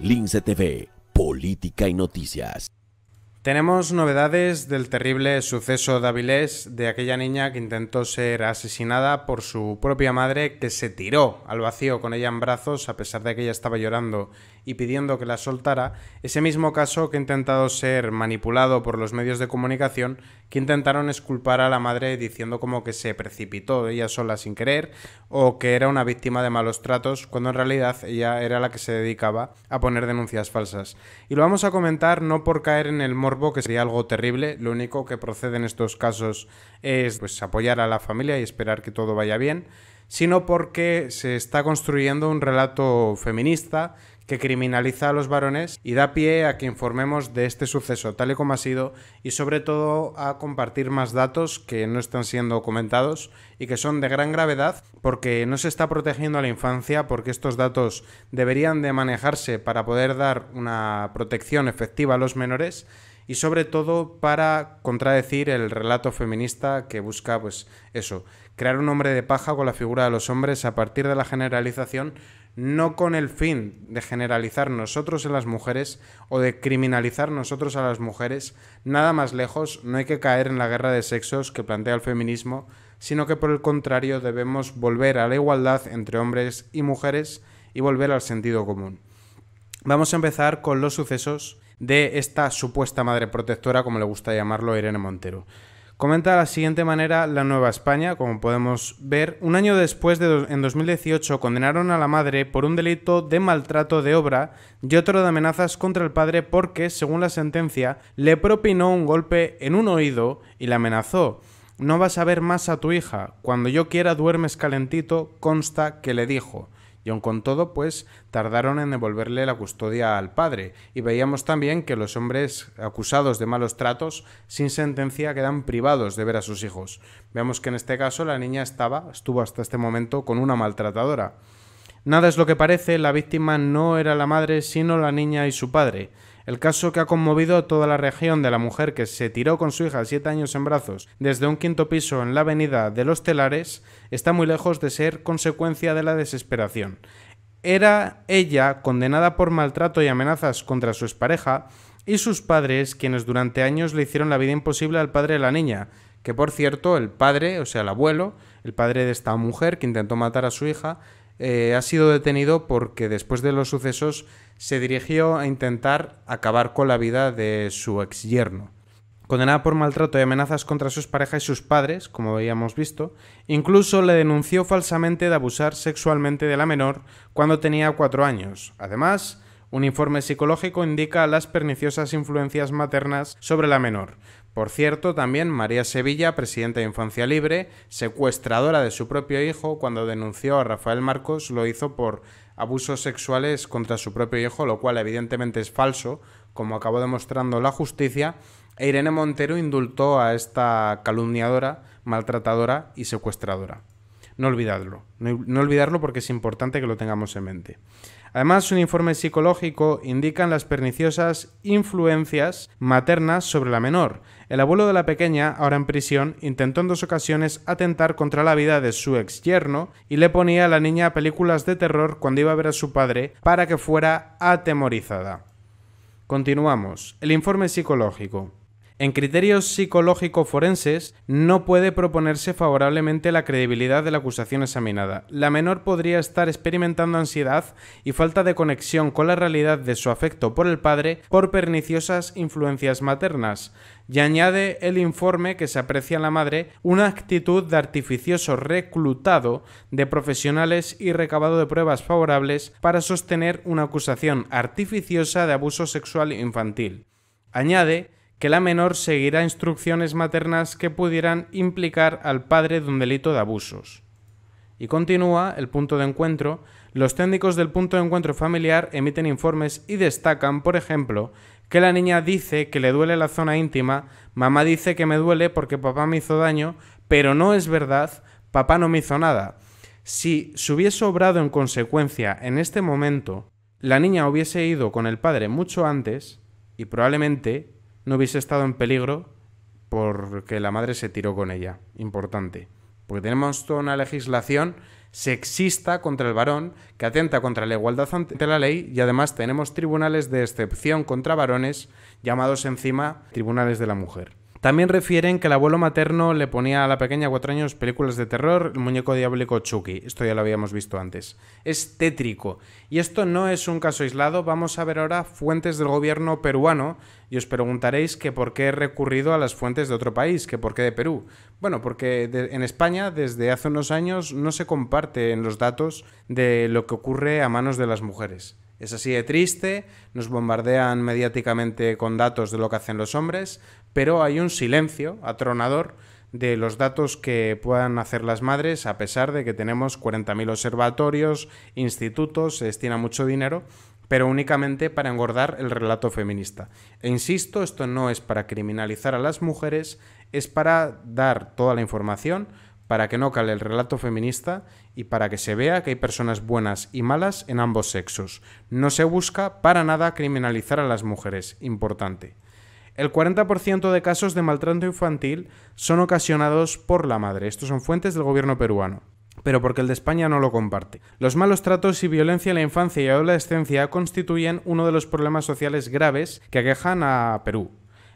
Lince TV, Política y Noticias. Tenemos novedades del terrible suceso de Avilés, de aquella niña que intentó ser asesinada por su propia madre, que se tiró al vacío con ella en brazos, a pesar de que ella estaba llorando y pidiendo que la soltara, ese mismo caso que ha intentado ser manipulado por los medios de comunicación que intentaron esculpar a la madre diciendo como que se precipitó ella sola sin querer o que era una víctima de malos tratos cuando en realidad ella era la que se dedicaba a poner denuncias falsas. Y lo vamos a comentar no por caer en el morbo que sería algo terrible, lo único que procede en estos casos es pues apoyar a la familia y esperar que todo vaya bien, sino porque se está construyendo un relato feminista que criminaliza a los varones y da pie a que informemos de este suceso tal y como ha sido y sobre todo a compartir más datos que no están siendo comentados y que son de gran gravedad porque no se está protegiendo a la infancia porque estos datos deberían de manejarse para poder dar una protección efectiva a los menores y sobre todo para contradecir el relato feminista que busca pues eso, crear un hombre de paja con la figura de los hombres a partir de la generalización no con el fin de generalizar nosotros en las mujeres o de criminalizar nosotros a las mujeres, nada más lejos, no hay que caer en la guerra de sexos que plantea el feminismo, sino que por el contrario debemos volver a la igualdad entre hombres y mujeres y volver al sentido común. Vamos a empezar con los sucesos de esta supuesta madre protectora, como le gusta llamarlo Irene Montero. Comenta de la siguiente manera la Nueva España, como podemos ver, un año después, en 2018, condenaron a la madre por un delito de maltrato de obra y otro de amenazas contra el padre porque, según la sentencia, le propinó un golpe en un oído y le amenazó. No vas a ver más a tu hija, cuando yo quiera duermes calentito, consta que le dijo y aun con todo, pues tardaron en devolverle la custodia al padre, y veíamos también que los hombres acusados de malos tratos sin sentencia quedan privados de ver a sus hijos. Veamos que en este caso la niña estaba, estuvo hasta este momento con una maltratadora. Nada es lo que parece, la víctima no era la madre, sino la niña y su padre. El caso que ha conmovido toda la región de la mujer que se tiró con su hija a siete años en brazos desde un quinto piso en la avenida de Los Telares está muy lejos de ser consecuencia de la desesperación. Era ella condenada por maltrato y amenazas contra su expareja y sus padres quienes durante años le hicieron la vida imposible al padre de la niña, que por cierto el padre, o sea el abuelo, el padre de esta mujer que intentó matar a su hija, eh, ha sido detenido porque después de los sucesos se dirigió a intentar acabar con la vida de su ex yerno. Condenada por maltrato y amenazas contra sus parejas y sus padres, como habíamos visto, incluso le denunció falsamente de abusar sexualmente de la menor cuando tenía cuatro años. Además, un informe psicológico indica las perniciosas influencias maternas sobre la menor. Por cierto, también María Sevilla, presidenta de Infancia Libre, secuestradora de su propio hijo, cuando denunció a Rafael Marcos, lo hizo por abusos sexuales contra su propio hijo, lo cual evidentemente es falso, como acabó demostrando la justicia, e Irene Montero indultó a esta calumniadora, maltratadora y secuestradora. No olvidarlo, no olvidarlo porque es importante que lo tengamos en mente. Además, un informe psicológico indica las perniciosas influencias maternas sobre la menor. El abuelo de la pequeña, ahora en prisión, intentó en dos ocasiones atentar contra la vida de su ex yerno y le ponía a la niña películas de terror cuando iba a ver a su padre para que fuera atemorizada. Continuamos. El informe psicológico. En criterios psicológico-forenses no puede proponerse favorablemente la credibilidad de la acusación examinada. La menor podría estar experimentando ansiedad y falta de conexión con la realidad de su afecto por el padre por perniciosas influencias maternas. Y añade el informe que se aprecia en la madre una actitud de artificioso reclutado de profesionales y recabado de pruebas favorables para sostener una acusación artificiosa de abuso sexual infantil. Añade que la menor seguirá instrucciones maternas que pudieran implicar al padre de un delito de abusos. Y continúa el punto de encuentro. Los técnicos del punto de encuentro familiar emiten informes y destacan, por ejemplo, que la niña dice que le duele la zona íntima, mamá dice que me duele porque papá me hizo daño, pero no es verdad, papá no me hizo nada. Si se hubiese obrado en consecuencia en este momento, la niña hubiese ido con el padre mucho antes y probablemente no hubiese estado en peligro porque la madre se tiró con ella. Importante. Porque tenemos toda una legislación sexista contra el varón que atenta contra la igualdad ante la ley y además tenemos tribunales de excepción contra varones llamados encima tribunales de la mujer. También refieren que el abuelo materno le ponía a la pequeña cuatro años películas de terror, el muñeco diabólico Chucky. Esto ya lo habíamos visto antes. Es tétrico. Y esto no es un caso aislado. Vamos a ver ahora fuentes del gobierno peruano y os preguntaréis que por qué he recurrido a las fuentes de otro país, que por qué de Perú. Bueno, porque en España desde hace unos años no se comparten los datos de lo que ocurre a manos de las mujeres. Es así de triste, nos bombardean mediáticamente con datos de lo que hacen los hombres, pero hay un silencio atronador de los datos que puedan hacer las madres, a pesar de que tenemos 40.000 observatorios, institutos, se destina mucho dinero, pero únicamente para engordar el relato feminista. E insisto, esto no es para criminalizar a las mujeres, es para dar toda la información para que no cale el relato feminista y para que se vea que hay personas buenas y malas en ambos sexos. No se busca para nada criminalizar a las mujeres, importante. El 40% de casos de maltrato infantil son ocasionados por la madre. Estos son fuentes del gobierno peruano pero porque el de España no lo comparte. Los malos tratos y violencia en la infancia y adolescencia constituyen uno de los problemas sociales graves que aquejan a Perú.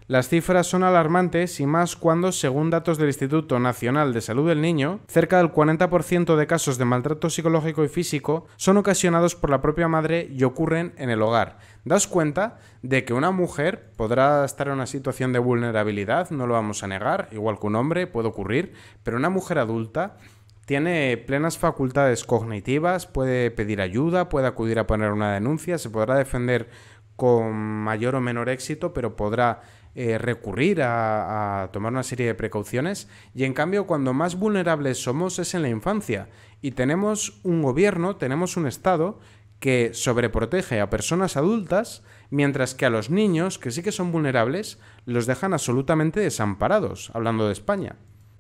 Las cifras son alarmantes y más cuando, según datos del Instituto Nacional de Salud del Niño, cerca del 40% de casos de maltrato psicológico y físico son ocasionados por la propia madre y ocurren en el hogar. Das cuenta de que una mujer podrá estar en una situación de vulnerabilidad, no lo vamos a negar, igual que un hombre puede ocurrir, pero una mujer adulta tiene plenas facultades cognitivas, puede pedir ayuda, puede acudir a poner una denuncia, se podrá defender con mayor o menor éxito, pero podrá eh, recurrir a, a tomar una serie de precauciones y en cambio cuando más vulnerables somos es en la infancia y tenemos un gobierno, tenemos un Estado que sobreprotege a personas adultas, mientras que a los niños, que sí que son vulnerables, los dejan absolutamente desamparados, hablando de España.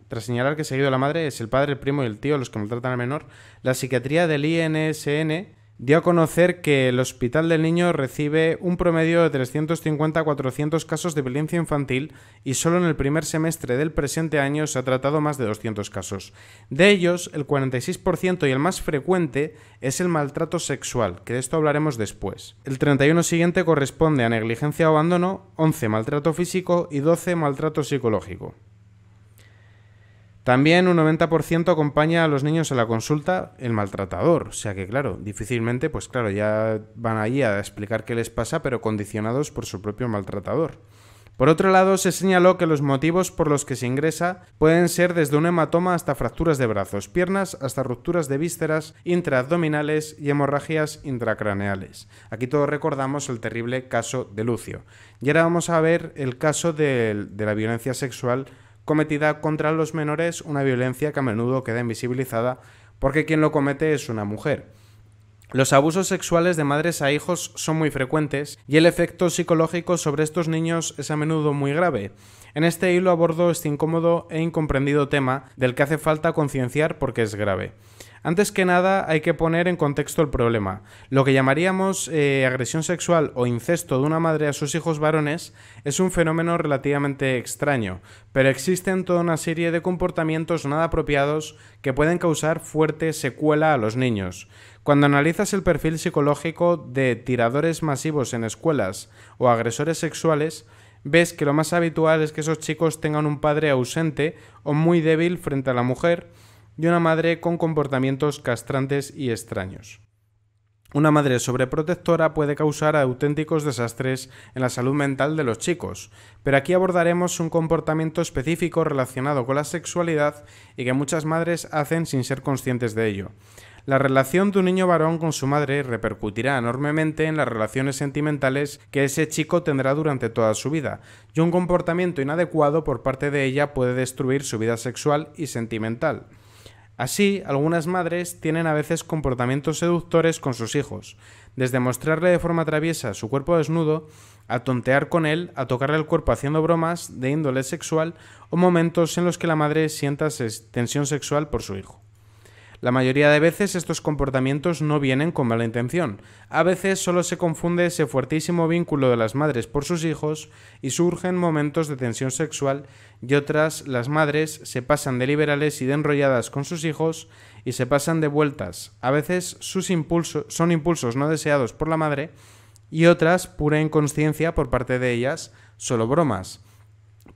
Tras señalar que seguido la madre es el padre, el primo y el tío los que maltratan al menor, la psiquiatría del INSN dio a conocer que el Hospital del Niño recibe un promedio de 350 a 400 casos de violencia infantil y solo en el primer semestre del presente año se ha tratado más de 200 casos. De ellos, el 46% y el más frecuente es el maltrato sexual, que de esto hablaremos después. El 31 siguiente corresponde a negligencia o abandono, 11 maltrato físico y 12 maltrato psicológico. También un 90% acompaña a los niños a la consulta el maltratador, o sea que claro, difícilmente, pues claro, ya van allí a explicar qué les pasa, pero condicionados por su propio maltratador. Por otro lado, se señaló que los motivos por los que se ingresa pueden ser desde un hematoma hasta fracturas de brazos, piernas, hasta rupturas de vísceras intraabdominales y hemorragias intracraneales. Aquí todos recordamos el terrible caso de Lucio. Y ahora vamos a ver el caso de la violencia sexual cometida contra los menores, una violencia que a menudo queda invisibilizada porque quien lo comete es una mujer. Los abusos sexuales de madres a hijos son muy frecuentes y el efecto psicológico sobre estos niños es a menudo muy grave. En este hilo abordo este incómodo e incomprendido tema del que hace falta concienciar porque es grave. Antes que nada, hay que poner en contexto el problema. Lo que llamaríamos eh, agresión sexual o incesto de una madre a sus hijos varones es un fenómeno relativamente extraño, pero existen toda una serie de comportamientos nada apropiados que pueden causar fuerte secuela a los niños. Cuando analizas el perfil psicológico de tiradores masivos en escuelas o agresores sexuales, ves que lo más habitual es que esos chicos tengan un padre ausente o muy débil frente a la mujer, y una madre con comportamientos castrantes y extraños. Una madre sobreprotectora puede causar auténticos desastres en la salud mental de los chicos, pero aquí abordaremos un comportamiento específico relacionado con la sexualidad y que muchas madres hacen sin ser conscientes de ello. La relación de un niño varón con su madre repercutirá enormemente en las relaciones sentimentales que ese chico tendrá durante toda su vida, y un comportamiento inadecuado por parte de ella puede destruir su vida sexual y sentimental. Así, algunas madres tienen a veces comportamientos seductores con sus hijos, desde mostrarle de forma traviesa su cuerpo desnudo, a tontear con él, a tocarle el cuerpo haciendo bromas de índole sexual o momentos en los que la madre sienta tensión sexual por su hijo. La mayoría de veces estos comportamientos no vienen con mala intención. A veces solo se confunde ese fuertísimo vínculo de las madres por sus hijos y surgen momentos de tensión sexual y otras las madres se pasan de liberales y de enrolladas con sus hijos y se pasan de vueltas. A veces sus impulsos son impulsos no deseados por la madre y otras pura inconsciencia por parte de ellas, solo bromas.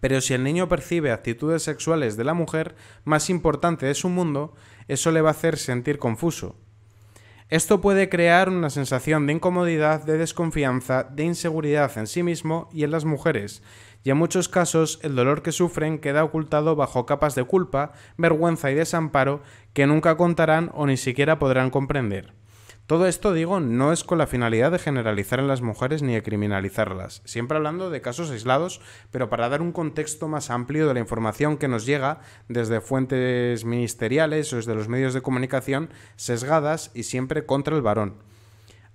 Pero si el niño percibe actitudes sexuales de la mujer más importante de su mundo, eso le va a hacer sentir confuso. Esto puede crear una sensación de incomodidad, de desconfianza, de inseguridad en sí mismo y en las mujeres, y en muchos casos el dolor que sufren queda ocultado bajo capas de culpa, vergüenza y desamparo que nunca contarán o ni siquiera podrán comprender. Todo esto, digo, no es con la finalidad de generalizar en las mujeres ni de criminalizarlas, siempre hablando de casos aislados, pero para dar un contexto más amplio de la información que nos llega desde fuentes ministeriales o desde los medios de comunicación sesgadas y siempre contra el varón.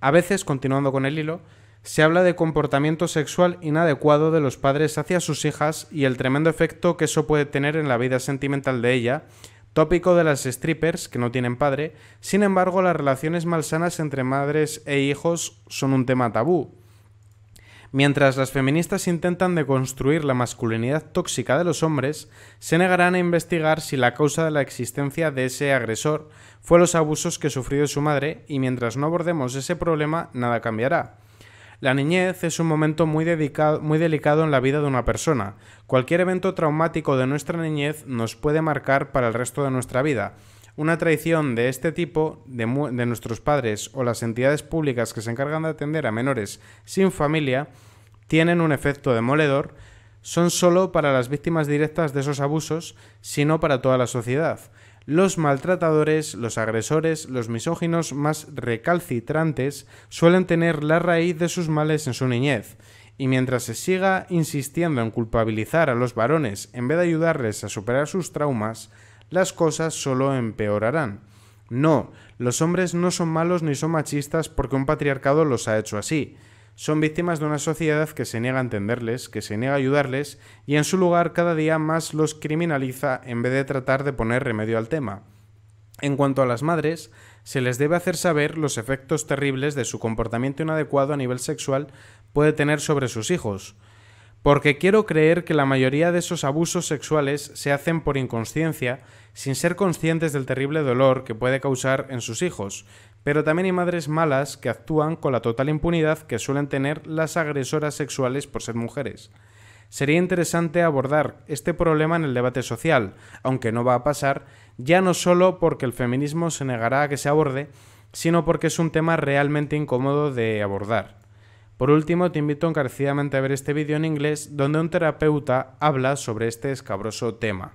A veces, continuando con el hilo, se habla de comportamiento sexual inadecuado de los padres hacia sus hijas y el tremendo efecto que eso puede tener en la vida sentimental de ella, Tópico de las strippers, que no tienen padre, sin embargo las relaciones malsanas entre madres e hijos son un tema tabú. Mientras las feministas intentan deconstruir la masculinidad tóxica de los hombres, se negarán a investigar si la causa de la existencia de ese agresor fue los abusos que sufrió su madre y mientras no abordemos ese problema nada cambiará. La niñez es un momento muy, muy delicado en la vida de una persona. Cualquier evento traumático de nuestra niñez nos puede marcar para el resto de nuestra vida. Una traición de este tipo de, nuestros padres o las entidades públicas que se encargan de atender a menores sin familia tienen un efecto demoledor son solo para las víctimas directas de esos abusos, sino para toda la sociedad. Los maltratadores, los agresores, los misóginos más recalcitrantes suelen tener la raíz de sus males en su niñez, y mientras se siga insistiendo en culpabilizar a los varones en vez de ayudarles a superar sus traumas, las cosas solo empeorarán. No, los hombres no son malos ni son machistas porque un patriarcado los ha hecho así son víctimas de una sociedad que se niega a entenderles, que se niega a ayudarles y en su lugar cada día más los criminaliza en vez de tratar de poner remedio al tema. En cuanto a las madres, se les debe hacer saber los efectos terribles de su comportamiento inadecuado a nivel sexual puede tener sobre sus hijos, porque quiero creer que la mayoría de esos abusos sexuales se hacen por inconsciencia, sin ser conscientes del terrible dolor que puede causar en sus hijos, pero también hay madres malas que actúan con la total impunidad que suelen tener las agresoras sexuales por ser mujeres. Sería interesante abordar este problema en el debate social, aunque no va a pasar, ya no solo porque el feminismo se negará a que se aborde, sino porque es un tema realmente incómodo de abordar. Por último, te invito encarecidamente a ver este vídeo en inglés donde un terapeuta habla sobre este escabroso tema.